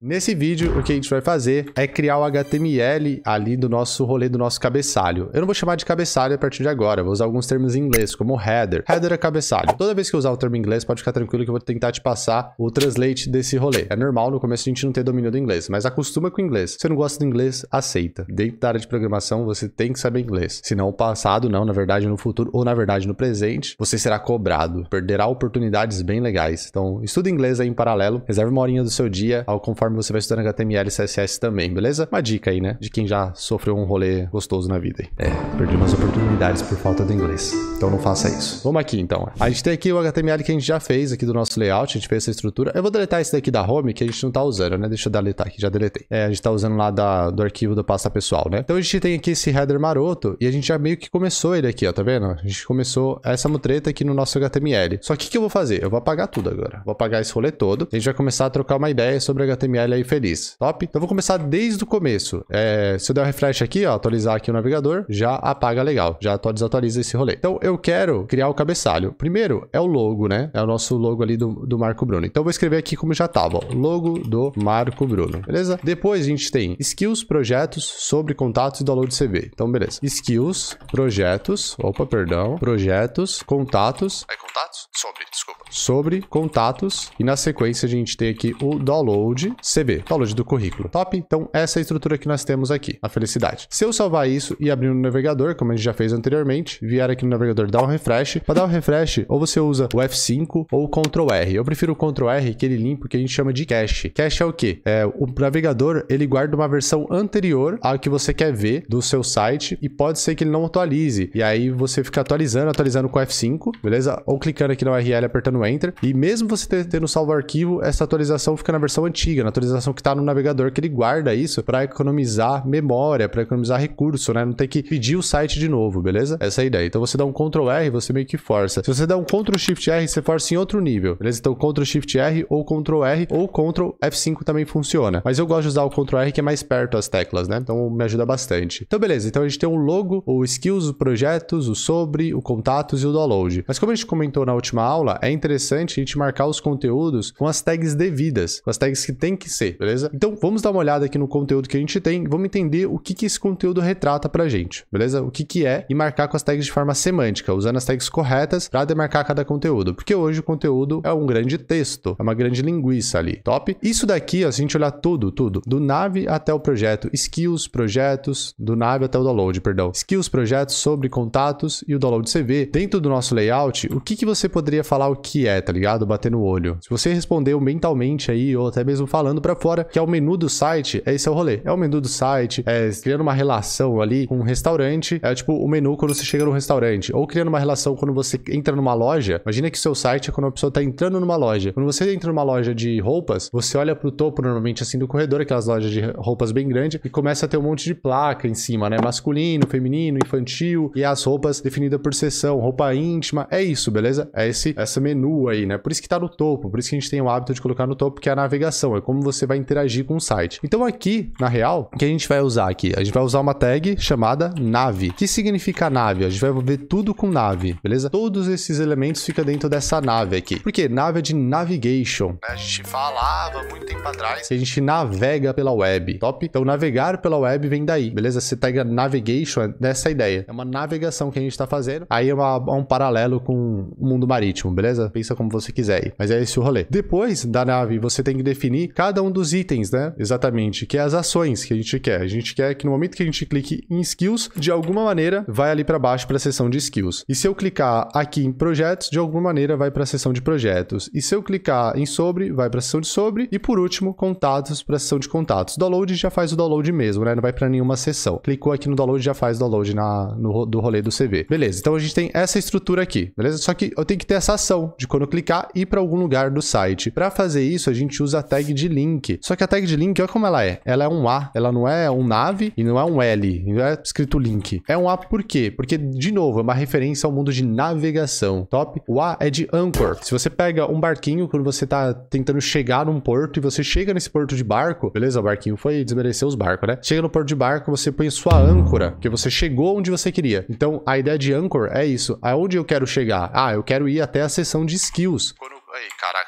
Nesse vídeo, o que a gente vai fazer é criar o HTML ali do nosso rolê do nosso cabeçalho. Eu não vou chamar de cabeçalho a partir de agora, vou usar alguns termos em inglês, como header. Header é cabeçalho. Toda vez que eu usar o termo em inglês, pode ficar tranquilo que eu vou tentar te passar o translate desse rolê. É normal, no começo a gente não ter domínio do inglês, mas acostuma com o inglês. Se você não gosta do inglês, aceita. Dentro da área de programação, você tem que saber inglês. Se não, passado, não, na verdade, no futuro, ou na verdade, no presente, você será cobrado. Perderá oportunidades bem legais. Então, estuda inglês aí em paralelo, reserve uma horinha do seu dia ao conforme conforme você vai estudando HTML e CSS também, beleza? Uma dica aí, né? De quem já sofreu um rolê gostoso na vida. Aí. É, perdi umas oportunidades por falta do inglês. Então não faça isso. Vamos aqui então. A gente tem aqui o HTML que a gente já fez aqui do nosso layout, a gente fez essa estrutura. Eu vou deletar esse daqui da home que a gente não tá usando, né? Deixa eu deletar aqui, já deletei. É, a gente tá usando lá da, do arquivo da pasta pessoal, né? Então a gente tem aqui esse header maroto e a gente já meio que começou ele aqui, ó, tá vendo? A gente começou essa mutreta aqui no nosso HTML. Só que o que eu vou fazer? Eu vou apagar tudo agora. Vou apagar esse rolê todo. A gente vai começar a trocar uma ideia sobre HTML HTML aí feliz. Top? Então vou começar desde o começo. É, se eu der um refresh aqui, ó, atualizar aqui o navegador, já apaga legal. Já desatualiza atualiza esse rolê. Então eu quero criar o cabeçalho. Primeiro é o logo, né? É o nosso logo ali do, do Marco Bruno. Então eu vou escrever aqui como já estava, logo do Marco Bruno, beleza? Depois a gente tem skills, projetos, sobre contatos e download CV. Então beleza. Skills, projetos, opa, perdão, projetos, contatos. É contatos? Sobre, desculpa. Sobre contatos e na sequência a gente tem aqui o download CV, download do currículo. Top? Então, essa é a estrutura que nós temos aqui, a felicidade. Se eu salvar isso e abrir no navegador, como a gente já fez anteriormente, vier aqui no navegador, dar um refresh. Para dar um refresh, ou você usa o F5 ou o Ctrl R. Eu prefiro o Ctrl R, que ele limpa que a gente chama de cache. Cache é o quê? É, o navegador, ele guarda uma versão anterior ao que você quer ver do seu site e pode ser que ele não atualize. E aí você fica atualizando, atualizando com F5, beleza? Ou clicando aqui na URL, apertando Enter. E mesmo você tendo salvo o arquivo, essa atualização fica na versão antiga, na atualização que está no navegador que ele guarda isso para economizar memória, para economizar recurso, né? Não tem que pedir o site de novo, beleza? Essa é a ideia. Então você dá um Ctrl R, você meio que força. Se você dá um Ctrl Shift R, você força em outro nível, beleza? Então Ctrl Shift R ou Ctrl R ou Ctrl F5 também funciona. Mas eu gosto de usar o Ctrl R que é mais perto as teclas, né? Então me ajuda bastante. Então beleza, então a gente tem o um logo, o skills, os projetos, o sobre, o contatos e o download. Mas como a gente comentou na última aula, é interessante a gente marcar os conteúdos com as tags devidas, com as tags que tem que que ser, beleza? Então vamos dar uma olhada aqui no conteúdo que a gente tem, vamos entender o que, que esse conteúdo retrata pra gente, beleza? O que, que é e marcar com as tags de forma semântica, usando as tags corretas para demarcar cada conteúdo. Porque hoje o conteúdo é um grande texto, é uma grande linguiça ali, top? Isso daqui, ó, se a gente olhar tudo, tudo, do nave até o projeto, skills, projetos, do nave até o download, perdão, skills, projetos, sobre contatos e o download CV. Dentro do nosso layout, o que, que você poderia falar o que é, tá ligado? Bater no olho. Se você respondeu mentalmente aí, ou até mesmo falando jogando para fora, que é o menu do site, é esse é o rolê. É o menu do site, é criando uma relação ali com um restaurante, é tipo o menu quando você chega no restaurante, ou criando uma relação quando você entra numa loja. Imagina que seu site é quando a pessoa tá entrando numa loja. Quando você entra numa loja de roupas, você olha pro topo normalmente assim do corredor, aquelas lojas de roupas bem grandes, e começa a ter um monte de placa em cima, né? Masculino, feminino, infantil, e as roupas definidas por seção, roupa íntima, é isso, beleza? É esse essa menu aí, né? Por isso que tá no topo, por isso que a gente tem o hábito de colocar no topo, que é a navegação, é como você vai interagir com o site. Então aqui, na real, o que a gente vai usar aqui? A gente vai usar uma tag chamada nave. O que significa nave? A gente vai ver tudo com nave, beleza? Todos esses elementos ficam dentro dessa nave aqui. Porque nave é de navigation. Né? A gente falava muito tempo atrás que a gente navega pela web, top? Então navegar pela web vem daí, beleza? Você pega navigation dessa é ideia. É uma navegação que a gente está fazendo. Aí é, uma, é um paralelo com o mundo marítimo, beleza? Pensa como você quiser aí. Mas é esse o rolê. Depois da nave, você tem que definir cada cada um dos itens, né? Exatamente, que é as ações que a gente quer. A gente quer que no momento que a gente clique em skills, de alguma maneira vai ali para baixo para a seção de skills. E se eu clicar aqui em projetos, de alguma maneira vai para a seção de projetos. E se eu clicar em sobre, vai para a seção de sobre. E por último, contatos para a seção de contatos. Download já faz o download mesmo, né? Não vai para nenhuma seção. Clicou aqui no download, já faz o download na, no, do rolê do CV. Beleza, então a gente tem essa estrutura aqui, beleza? Só que eu tenho que ter essa ação de quando clicar ir para algum lugar do site. Para fazer isso, a gente usa a tag de link link. Só que a tag de link, olha como ela é. Ela é um A, ela não é um nave e não é um L, não é escrito link. É um A por quê? Porque, de novo, é uma referência ao mundo de navegação, top? O A é de anchor. Se você pega um barquinho, quando você tá tentando chegar num porto e você chega nesse porto de barco, beleza? O barquinho foi desmerecer os barcos, né? Chega no porto de barco, você põe sua âncora, que você chegou onde você queria. Então, a ideia de anchor é isso. Aonde eu quero chegar? Ah, eu quero ir até a seção de skills. Quando... Aí, caraca,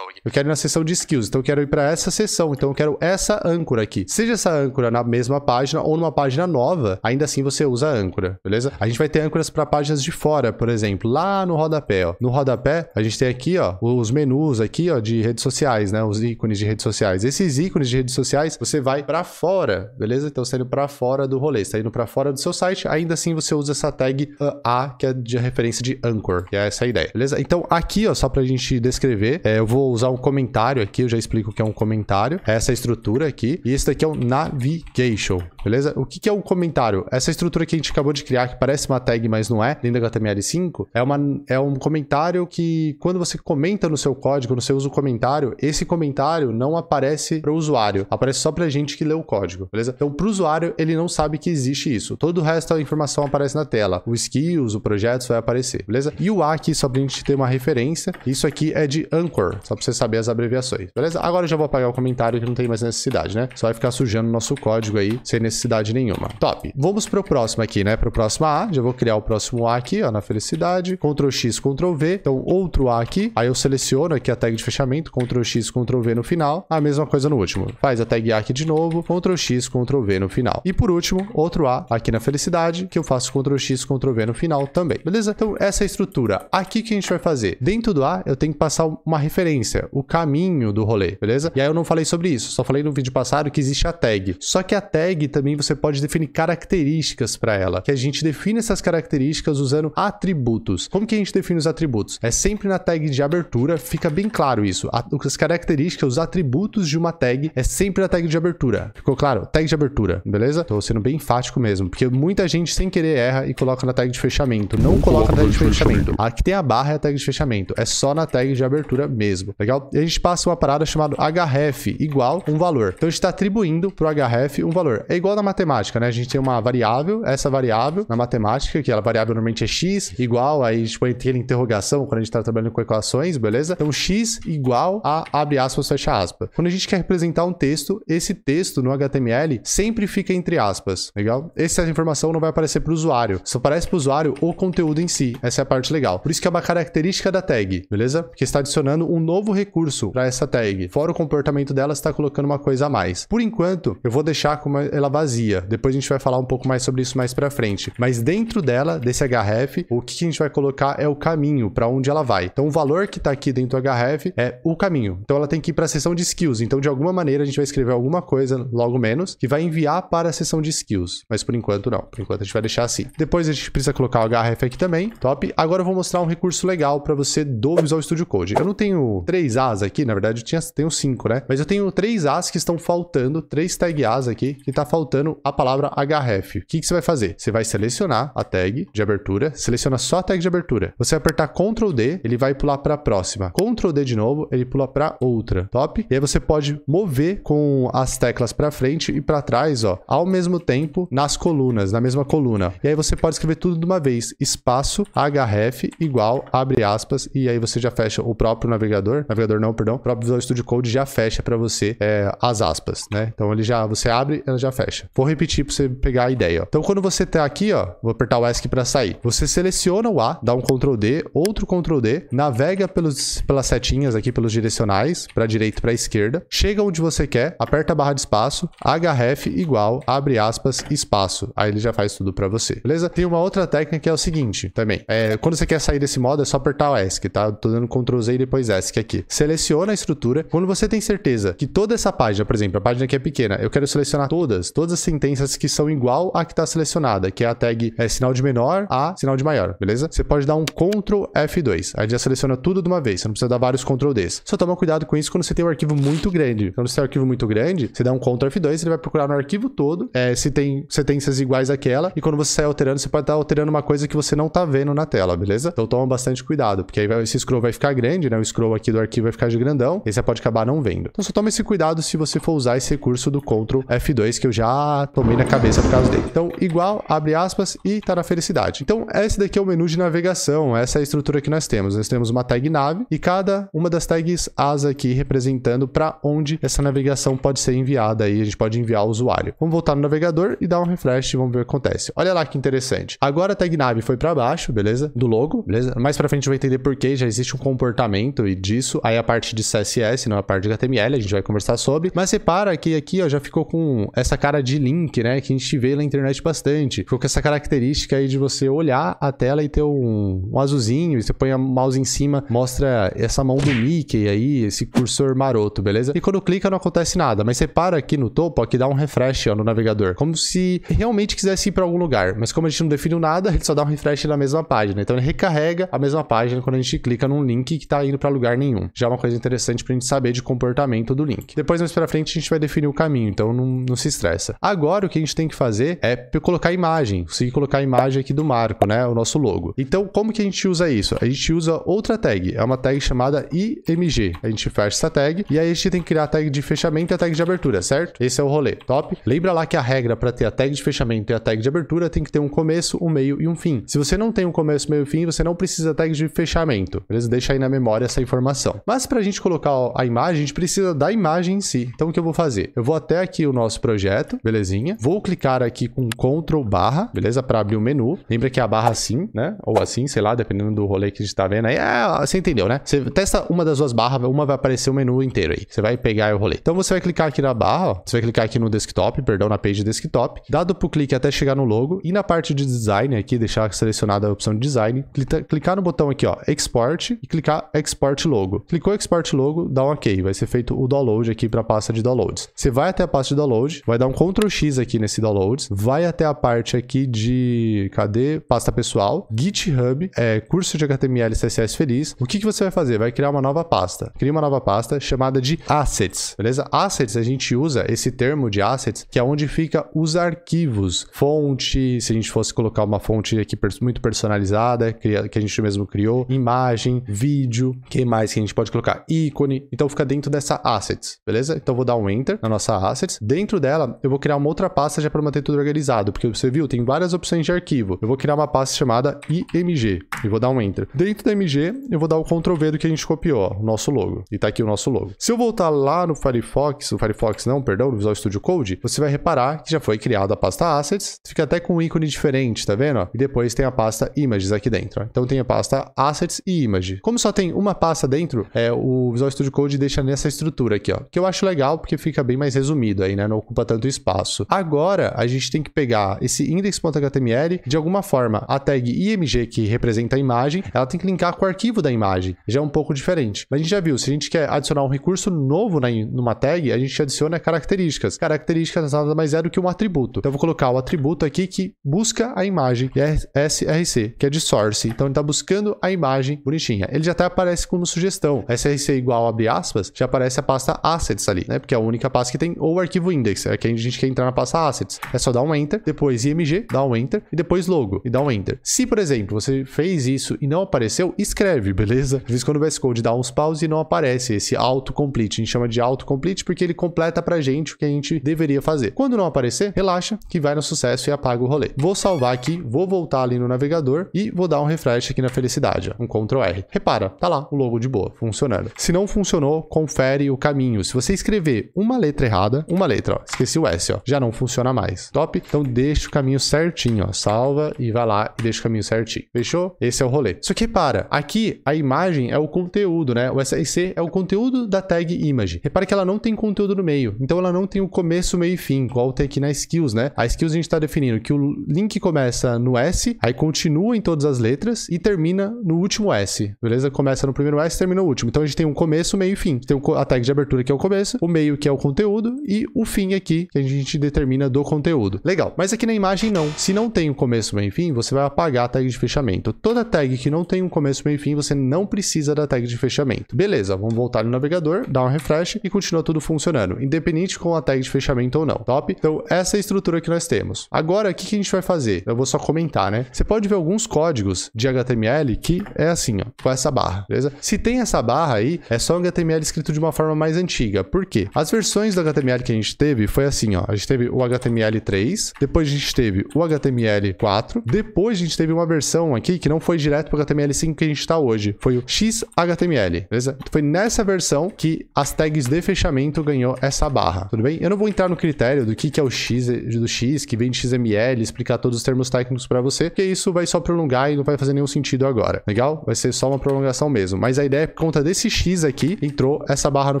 eu quero ir na seção de skills, então eu quero ir para essa seção, então eu quero essa âncora aqui. Seja essa âncora na mesma página ou numa página nova, ainda assim você usa a âncora, beleza? A gente vai ter âncoras para páginas de fora, por exemplo, lá no rodapé, ó. No rodapé, a gente tem aqui, ó, os menus aqui, ó, de redes sociais, né? Os ícones de redes sociais. Esses ícones de redes sociais, você vai para fora, beleza? Então você tá indo para fora do rolê, você tá indo para fora do seu site, ainda assim você usa essa tag uh, A, que é de referência de anchor, que é essa a ideia, beleza? Então aqui, ó, só pra gente descrever, é, eu vou usar um comentário aqui, eu já explico o que é um comentário. É essa estrutura aqui. E esse daqui é o navigation, beleza? O que, é o comentário? Essa estrutura que a gente acabou de criar, que parece uma tag, mas não é, dentro da HTML5, é, uma, é um comentário que quando você comenta no seu código, no seu uso comentário, esse comentário não aparece para o usuário. Aparece só para a gente que lê o código, beleza? Então, para o usuário, ele não sabe que existe isso. Todo o resto da informação aparece na tela. O skills, o projeto vai aparecer, beleza? E o A aqui, só para a gente ter uma referência, isso aqui é de Anchor, só para vocês saber as abreviações, beleza? Agora eu já vou apagar o comentário que não tem mais necessidade, né? Só vai ficar sujando o nosso código aí, sem necessidade nenhuma. Top. Vamos pro próximo aqui, né? Pro próximo A. Já vou criar o próximo A aqui, ó, na felicidade. Ctrl X, Ctrl V. Então, outro A aqui. Aí eu seleciono aqui a tag de fechamento, Ctrl X, Ctrl V no final. A mesma coisa no último. Faz a tag A aqui de novo, Ctrl X, Ctrl V no final. E por último, outro A aqui na felicidade, que eu faço Ctrl X, Ctrl V no final também, beleza? Então, essa é a estrutura. Aqui que a gente vai fazer? Dentro do A, eu tenho que passar uma referência, o caminho do rolê, beleza? E aí eu não falei sobre isso, só falei no vídeo passado que existe a tag. Só que a tag também você pode definir características para ela, que a gente define essas características usando atributos. Como que a gente define os atributos? É sempre na tag de abertura, fica bem claro isso. As características, os atributos de uma tag é sempre na tag de abertura. Ficou claro? Tag de abertura, beleza? Tô sendo bem enfático mesmo, porque muita gente sem querer erra e coloca na tag de fechamento. Não coloca na tag de fechamento. Aqui tem a barra é a tag de fechamento. É só na tag de abertura mesmo. Legal? legal, a gente passa uma parada chamada href igual um valor. Então a gente está atribuindo para o href um valor. É igual na matemática, né? A gente tem uma variável, essa variável na matemática, que a variável normalmente é x igual, aí a gente põe aquela interrogação quando a gente está trabalhando com equações, beleza? Então x igual a abre aspas, fecha aspas. Quando a gente quer representar um texto, esse texto no HTML sempre fica entre aspas, legal? Essa informação não vai aparecer para o usuário, só aparece para o usuário o conteúdo em si. Essa é a parte legal. Por isso que é uma característica da tag, beleza? Porque está adicionando um novo recurso recurso para essa tag. Fora o comportamento dela, está colocando uma coisa a mais. Por enquanto, eu vou deixar como ela vazia. Depois a gente vai falar um pouco mais sobre isso mais para frente. Mas dentro dela, desse href, o que a gente vai colocar é o caminho para onde ela vai. Então o valor que está aqui dentro do href é o caminho. Então ela tem que ir para a seção de skills. Então de alguma maneira a gente vai escrever alguma coisa, logo menos, que vai enviar para a seção de skills. Mas por enquanto não. Por enquanto a gente vai deixar assim. Depois a gente precisa colocar o href aqui também. Top. Agora eu vou mostrar um recurso legal para você do Visual Studio Code. Eu não tenho três as aqui, na verdade eu tinha, tenho cinco, né? Mas eu tenho três As que estão faltando, três tag As aqui, que tá faltando a palavra href. O que, que você vai fazer? Você vai selecionar a tag de abertura, seleciona só a tag de abertura. Você vai apertar Ctrl D, ele vai pular para a próxima. Ctrl D de novo, ele pula para outra. Top? E aí você pode mover com as teclas para frente e para trás, ó, ao mesmo tempo nas colunas, na mesma coluna. E aí você pode escrever tudo de uma vez. Espaço href igual abre aspas e aí você já fecha o próprio navegador, navegador não, perdão, o próprio Visual Studio Code já fecha para você é, as aspas, né? Então ele já, você abre, ela já fecha. Vou repetir para você pegar a ideia, ó. Então quando você tá aqui, ó, vou apertar o ESC para sair. Você seleciona o A, dá um Ctrl D, outro Ctrl D, navega pelos, pelas setinhas aqui, pelos direcionais, para direita, para esquerda, chega onde você quer, aperta a barra de espaço, href igual, abre aspas, espaço. Aí ele já faz tudo para você, beleza? Tem uma outra técnica que é o seguinte também. É, quando você quer sair desse modo, é só apertar o ESC, tá? tô dando Ctrl Z e depois ESC aqui seleciona a estrutura. Quando você tem certeza que toda essa página, por exemplo, a página que é pequena, eu quero selecionar todas, todas as sentenças que são igual à que está selecionada, que é a tag é, sinal de menor a sinal de maior, beleza? Você pode dar um Ctrl F2. Aí já seleciona tudo de uma vez. Você não precisa dar vários Ctrl Ds. Só toma cuidado com isso quando você tem um arquivo muito grande. Quando então, você tem um arquivo muito grande, você dá um Ctrl F2, ele vai procurar no arquivo todo é, se tem sentenças iguais àquela. E quando você sai alterando, você pode estar tá alterando uma coisa que você não está vendo na tela, beleza? Então toma bastante cuidado, porque aí vai, esse scroll vai ficar grande, né? O scroll aqui do arquivo vai ficar de grandão e você pode acabar não vendo. Então só tome esse cuidado se você for usar esse recurso do Ctrl F2 que eu já tomei na cabeça por causa dele. Então igual, abre aspas e tá na felicidade. Então esse daqui é o menu de navegação, essa é a estrutura que nós temos. Nós temos uma tag nave e cada uma das tags asa aqui representando para onde essa navegação pode ser enviada aí, a gente pode enviar o usuário. Vamos voltar no navegador e dar um refresh e vamos ver o que acontece. Olha lá que interessante. Agora a tag nav foi para baixo, beleza? Do logo, beleza? Mais para frente vai entender por que já existe um comportamento e disso. Aí a parte de CSS, não a parte de HTML, a gente vai conversar sobre. Mas separa que aqui, ó, já ficou com essa cara de link, né? Que a gente vê na internet bastante. Ficou com essa característica aí de você olhar a tela e ter um, um azulzinho, e você põe a mouse em cima, mostra essa mão do Mickey aí, esse cursor maroto, beleza? E quando clica não acontece nada, mas separa aqui no topo, aqui que dá um refresh ó, no navegador, como se realmente quisesse ir para algum lugar, mas como a gente não definiu nada, ele só dá um refresh na mesma página, então ele recarrega a mesma página quando a gente clica num link que tá indo para lugar nenhum já é uma coisa interessante pra gente saber de comportamento do link. Depois, mais pra frente, a gente vai definir o caminho, então não, não se estressa. Agora, o que a gente tem que fazer é colocar a imagem, conseguir colocar a imagem aqui do marco, né? O nosso logo. Então, como que a gente usa isso? A gente usa outra tag, é uma tag chamada IMG. A gente fecha essa tag e aí a gente tem que criar a tag de fechamento e a tag de abertura, certo? Esse é o rolê, top? Lembra lá que a regra para ter a tag de fechamento e a tag de abertura tem que ter um começo, um meio e um fim. Se você não tem um começo, meio e fim, você não precisa tag de fechamento, beleza? Deixa aí na memória essa informação. Mas para a gente colocar a imagem, a gente precisa da imagem em si. Então o que eu vou fazer? Eu vou até aqui o nosso projeto, belezinha. Vou clicar aqui com Ctrl barra, beleza? Para abrir o menu. Lembra que é a barra assim, né? Ou assim, sei lá, dependendo do rolê que a gente está vendo aí. É, você entendeu, né? Você testa uma das duas barras, uma vai aparecer o menu inteiro aí. Você vai pegar o rolê. Então você vai clicar aqui na barra, ó. Você vai clicar aqui no desktop, perdão, na page desktop. Dá duplo clique até chegar no logo. E na parte de design aqui, deixar selecionada a opção de design. Clicar no botão aqui, ó, export e clicar export logo clicou Export Logo, dá um OK. Vai ser feito o download aqui para a pasta de downloads. Você vai até a pasta de download, vai dar um Ctrl X aqui nesse downloads, vai até a parte aqui de... cadê? Pasta pessoal, GitHub, é, curso de HTML CSS Feliz. O que, que você vai fazer? Vai criar uma nova pasta. Cria uma nova pasta chamada de Assets, beleza? Assets, a gente usa esse termo de Assets, que é onde fica os arquivos, fonte, se a gente fosse colocar uma fonte aqui muito personalizada, que a gente mesmo criou, imagem, vídeo, que mais que a gente pode pode colocar ícone, então fica dentro dessa assets, beleza? Então vou dar um enter na nossa assets. Dentro dela, eu vou criar uma outra pasta já para manter tudo organizado, porque você viu, tem várias opções de arquivo. Eu vou criar uma pasta chamada img e vou dar um enter. Dentro da img, eu vou dar o ctrl v do que a gente copiou, ó, o nosso logo. E tá aqui o nosso logo. Se eu voltar lá no Firefox, o Firefox não, perdão, no Visual Studio Code, você vai reparar que já foi criada a pasta assets, fica até com um ícone diferente, tá vendo? E depois tem a pasta images aqui dentro. Ó. Então tem a pasta assets e image. Como só tem uma pasta dentro, é, o Visual Studio Code deixa nessa estrutura aqui, ó. Que eu acho legal porque fica bem mais resumido aí, né? Não ocupa tanto espaço. Agora, a gente tem que pegar esse index.html, de alguma forma, a tag img, que representa a imagem, ela tem que linkar com o arquivo da imagem. Já é um pouco diferente. Mas a gente já viu, se a gente quer adicionar um recurso novo na, numa tag, a gente adiciona características. Características nada mais é do que um atributo. Então, eu vou colocar o atributo aqui que busca a imagem, que é src, que é de source. Então, ele está buscando a imagem bonitinha. Ele já até aparece como sugestão src se você igual abre aspas, já aparece a pasta assets ali, né? Porque é a única pasta que tem, ou o arquivo index, é que a gente quer entrar na pasta assets. É só dar um enter, depois img, dá um enter, e depois logo, e dá um enter. Se, por exemplo, você fez isso e não apareceu, escreve, beleza? Às vezes quando o VS Code dá uns pause e não aparece esse autocomplete, a gente chama de autocomplete porque ele completa pra gente o que a gente deveria fazer. Quando não aparecer, relaxa que vai no sucesso e apaga o rolê. Vou salvar aqui, vou voltar ali no navegador e vou dar um refresh aqui na felicidade, ó, um Ctrl R. Repara, tá lá o logo de boa, funciona funcionando. Se não funcionou, confere o caminho. Se você escrever uma letra errada, uma letra, ó, esqueci o S, ó, já não funciona mais. Top? Então deixa o caminho certinho, ó, salva e vai lá e deixa o caminho certinho. Fechou? Esse é o rolê. Só que repara, aqui a imagem é o conteúdo, né? O SIC é o conteúdo da tag image. Repare que ela não tem conteúdo no meio, então ela não tem o começo, meio e fim, igual tem aqui na skills, né? A skills a gente está definindo que o link começa no S, aí continua em todas as letras e termina no último S, beleza? Começa no primeiro S, e termina no último último. Então a gente tem um começo, meio e fim. Tem a tag de abertura que é o começo, o meio que é o conteúdo e o fim aqui que a gente determina do conteúdo. Legal. Mas aqui na imagem não. Se não tem o um começo, meio e fim, você vai apagar a tag de fechamento. Toda tag que não tem um começo, meio e fim, você não precisa da tag de fechamento. Beleza, vamos voltar no navegador, dar um refresh e continua tudo funcionando, independente com a tag de fechamento ou não. Top? Então essa é a estrutura que nós temos. Agora, o que, que a gente vai fazer? Eu vou só comentar, né? Você pode ver alguns códigos de HTML que é assim, ó, com essa barra, beleza? Se tem essa barra aí é só um HTML escrito de uma forma mais antiga. Por quê? As versões do HTML que a gente teve foi assim, ó. A gente teve o HTML 3, depois a gente teve o HTML 4, depois a gente teve uma versão aqui que não foi direto pro HTML 5 que a gente tá hoje. Foi o XHTML, beleza? foi nessa versão que as tags de fechamento ganhou essa barra, tudo bem? Eu não vou entrar no critério do que, que é o X, do X, que vem de XML, explicar todos os termos técnicos para você, porque isso vai só prolongar e não vai fazer nenhum sentido agora, legal? Vai ser só uma prolongação mesmo. Mas a ideia é contra conta desse X aqui, entrou essa barra no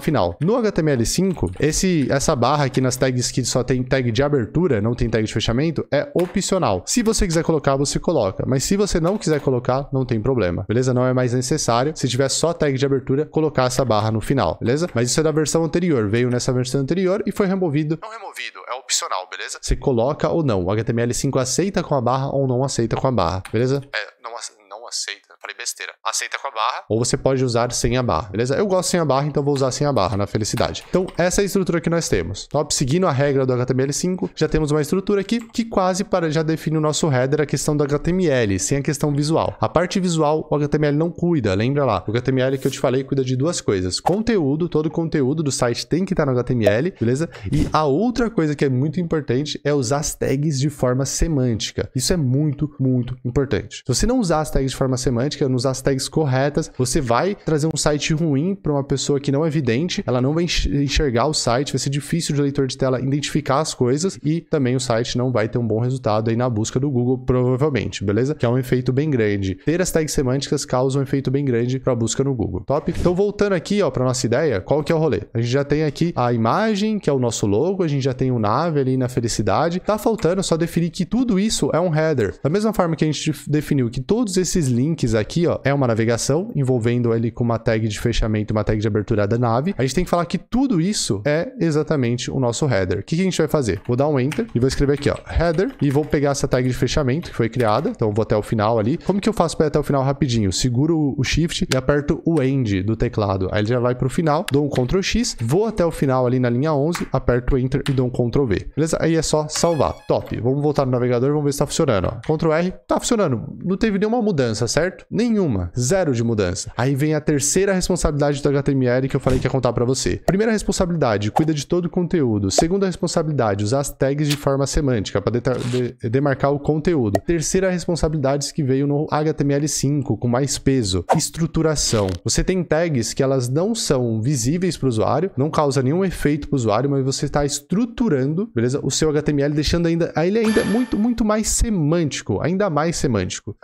final. No HTML5, esse, essa barra aqui nas tags que só tem tag de abertura, não tem tag de fechamento, é opcional. Se você quiser colocar, você coloca. Mas se você não quiser colocar, não tem problema, beleza? Não é mais necessário, se tiver só tag de abertura, colocar essa barra no final, beleza? Mas isso é da versão anterior, veio nessa versão anterior e foi removido. Não removido, é opcional, beleza? Você coloca ou não. O HTML5 aceita com a barra ou não aceita com a barra, beleza? É, não, não aceita falei besteira. Aceita com a barra. Ou você pode usar sem a barra, beleza? Eu gosto sem a barra, então vou usar sem a barra na felicidade. Então, essa é a estrutura que nós temos. Top, tá? seguindo a regra do HTML5, já temos uma estrutura aqui que quase para já define o nosso header a questão do HTML, sem a questão visual. A parte visual, o HTML não cuida, lembra lá? O HTML que eu te falei cuida de duas coisas. Conteúdo, todo o conteúdo do site tem que estar no HTML, beleza? E a outra coisa que é muito importante é usar as tags de forma semântica. Isso é muito, muito importante. Se você não usar as tags de forma semântica, analítica, nos hashtags corretas, você vai trazer um site ruim para uma pessoa que não é vidente, ela não vai enxergar o site, vai ser difícil de leitor de tela identificar as coisas e também o site não vai ter um bom resultado aí na busca do Google, provavelmente, beleza? Que é um efeito bem grande. Ter as tags semânticas causa um efeito bem grande para a busca no Google. Top? Então, voltando aqui, ó, para nossa ideia, qual que é o rolê? A gente já tem aqui a imagem, que é o nosso logo, a gente já tem o nave ali na felicidade. Tá faltando só definir que tudo isso é um header. Da mesma forma que a gente definiu que todos esses links aqui aqui, ó, é uma navegação envolvendo ele com uma tag de fechamento, uma tag de abertura da nave. A gente tem que falar que tudo isso é exatamente o nosso header. O que, que a gente vai fazer? Vou dar um enter e vou escrever aqui, ó, header e vou pegar essa tag de fechamento que foi criada. Então vou até o final ali. Como que eu faço para ir até o final rapidinho? Seguro o shift e aperto o end do teclado. Aí ele já vai para o final, dou um ctrl x, vou até o final ali na linha 11, aperto o enter e dou um ctrl v. Beleza? Aí é só salvar. Top. Vamos voltar no navegador, vamos ver se tá funcionando, ó. Ctrl R, tá funcionando. Não teve nenhuma mudança, certo? Nenhuma. Zero de mudança. Aí vem a terceira responsabilidade do HTML que eu falei que ia contar para você. Primeira responsabilidade, cuida de todo o conteúdo. Segunda responsabilidade, usar as tags de forma semântica para de demarcar o conteúdo. Terceira responsabilidade que veio no HTML5 com mais peso, estruturação. Você tem tags que elas não são visíveis para o usuário, não causa nenhum efeito para o usuário, mas você está estruturando, beleza? O seu HTML deixando ainda ele é ainda muito muito mais semântico, ainda mais semântico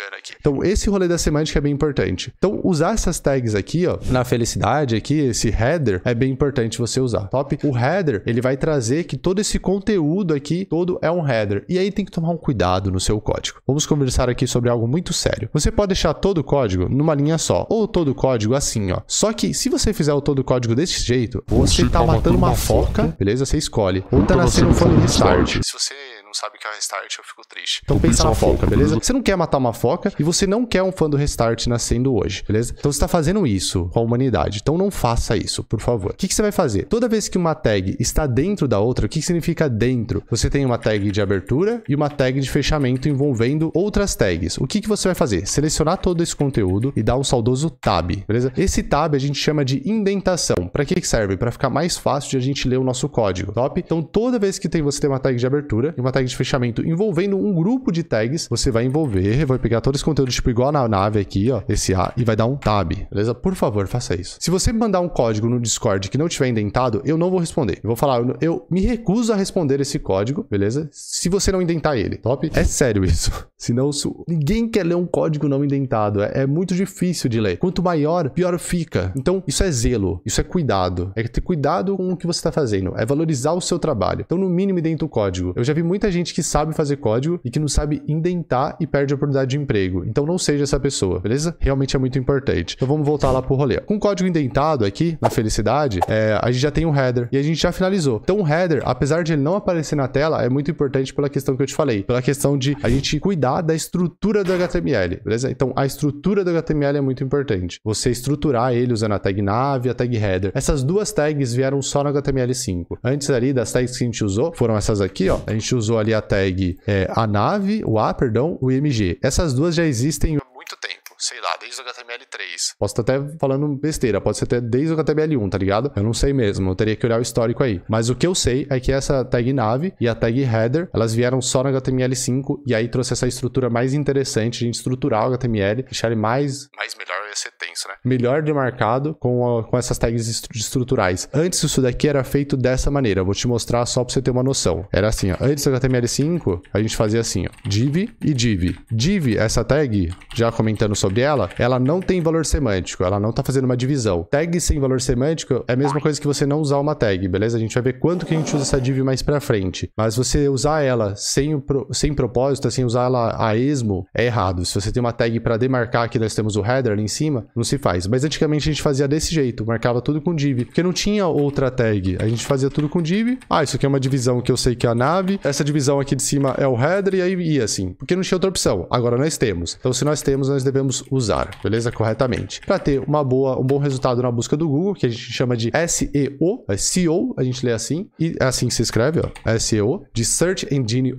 jogando aqui. Então, esse rolê da semântica é bem importante. Então, usar essas tags aqui, ó, na felicidade aqui, esse header, é bem importante você usar, top? O header, ele vai trazer que todo esse conteúdo aqui, todo é um header. E aí tem que tomar um cuidado no seu código. Vamos conversar aqui sobre algo muito sério. Você pode deixar todo o código numa linha só, ou todo o código assim, ó. Só que se você fizer o todo o código desse jeito, você, você tá, tá matando, matando uma, uma foca, foca, beleza? Você escolhe. Ou então tá nascendo um fone restart. Se você não sabe que é o restart, eu fico triste. Então pensa é na foca, beleza? Você não quer matar uma foca e você não quer um fã do restart nascendo hoje, beleza? Então você tá fazendo isso com a humanidade. Então não faça isso, por favor. O que, que você vai fazer? Toda vez que uma tag está dentro da outra, o que, que significa dentro? Você tem uma tag de abertura e uma tag de fechamento envolvendo outras tags. O que, que você vai fazer? Selecionar todo esse conteúdo e dar um saudoso tab, beleza? Esse tab a gente chama de indentação. Para que, que serve? Para ficar mais fácil de a gente ler o nosso código, top? Então toda vez que tem você tem uma tag de abertura e uma tag de fechamento envolvendo um grupo de tags, você vai envolver, vai pegar todo esse conteúdo, tipo igual na nave aqui, ó, esse A, e vai dar um tab, beleza? Por favor, faça isso. Se você mandar um código no Discord que não tiver indentado, eu não vou responder. Eu vou falar, eu, eu me recuso a responder esse código, beleza? Se você não indentar ele, top? É sério isso. Senão, ninguém quer ler um código não indentado. É, é muito difícil de ler. Quanto maior, pior fica. Então, isso é zelo, isso é cuidado. É ter cuidado com o que você está fazendo, é valorizar o seu trabalho. Então, no mínimo, dentro do código. Eu já vi muita gente que sabe fazer código e que não sabe indentar e perde a oportunidade de emprego. Então não seja essa pessoa, beleza? Realmente é muito importante. Então vamos voltar lá pro rolê. Com o código indentado aqui, na felicidade, é, a gente já tem um header e a gente já finalizou. Então o header, apesar de ele não aparecer na tela, é muito importante pela questão que eu te falei, pela questão de a gente cuidar da estrutura do HTML, beleza? Então a estrutura do HTML é muito importante. Você estruturar ele usando a tag nav e a tag header. Essas duas tags vieram só no HTML5. Antes ali das tags que a gente usou, foram essas aqui, ó. A gente usou ali a tag é, a nave, o A, perdão, o MG. Essas duas já existem há muito tempo, sei lá, desde o HTML3. Posso estar até falando besteira, pode ser até desde o HTML1, tá ligado? Eu não sei mesmo, eu teria que olhar o histórico aí. Mas o que eu sei é que essa tag nav e a tag header, elas vieram só no HTML5 e aí trouxe essa estrutura mais interessante de estruturar o HTML, deixar ele mais... Mais melhor ia ser tenso, né? Melhor demarcado com, a, com essas tags estruturais. Antes isso daqui era feito dessa maneira, eu vou te mostrar só pra você ter uma noção. Era assim, ó, antes do HTML5, a gente fazia assim, ó, div e div. Div, essa tag, já comentando sobre ela, ela não tem valor semântico, ela não está fazendo uma divisão. Tag sem valor semântico é a mesma coisa que você não usar uma tag, beleza? A gente vai ver quanto que a gente usa essa div mais para frente. Mas você usar ela sem, o sem propósito, assim, usar ela a esmo, é errado. Se você tem uma tag para demarcar que nós temos o header ali em cima, não se faz. Mas antigamente a gente fazia desse jeito, marcava tudo com div, porque não tinha outra tag. A gente fazia tudo com div. Ah, isso aqui é uma divisão que eu sei que é a nave, essa divisão aqui de cima é o header e aí ia assim, porque não tinha outra opção. Agora nós temos. Então se nós temos, nós devemos usar beleza? Corretamente. Para ter uma boa, um bom resultado na busca do Google, que a gente chama de SEO, é SEO, a gente lê assim, e é assim que se escreve, ó, SEO, de Search Engine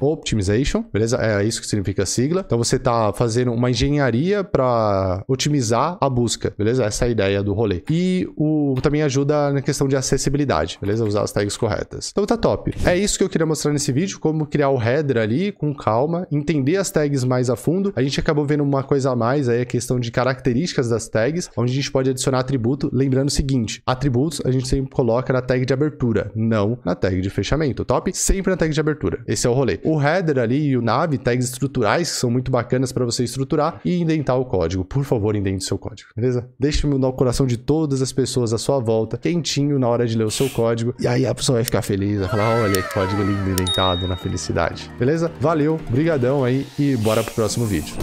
Optimization, beleza? É isso que significa a sigla. Então você tá fazendo uma engenharia para otimizar a busca, beleza? Essa é a ideia do rolê. E o também ajuda na questão de acessibilidade, beleza? Usar as tags corretas. Então tá top. É isso que eu queria mostrar nesse vídeo, como criar o header ali com calma, entender as tags mais a fundo. A gente acabou vendo uma coisa a mais aí questão de características das tags, onde a gente pode adicionar atributo. Lembrando o seguinte: atributos a gente sempre coloca na tag de abertura, não na tag de fechamento. Top? Sempre na tag de abertura. Esse é o rolê. O header ali e o nav, tags estruturais, que são muito bacanas para você estruturar e indentar o código. Por favor, indente seu código, beleza? Deixe-me no coração de todas as pessoas à sua volta, quentinho na hora de ler o seu código. E aí a pessoa vai ficar feliz, vai falar: olha que código lindo indentado na felicidade. Beleza? Valeu, brigadão aí e bora pro próximo vídeo.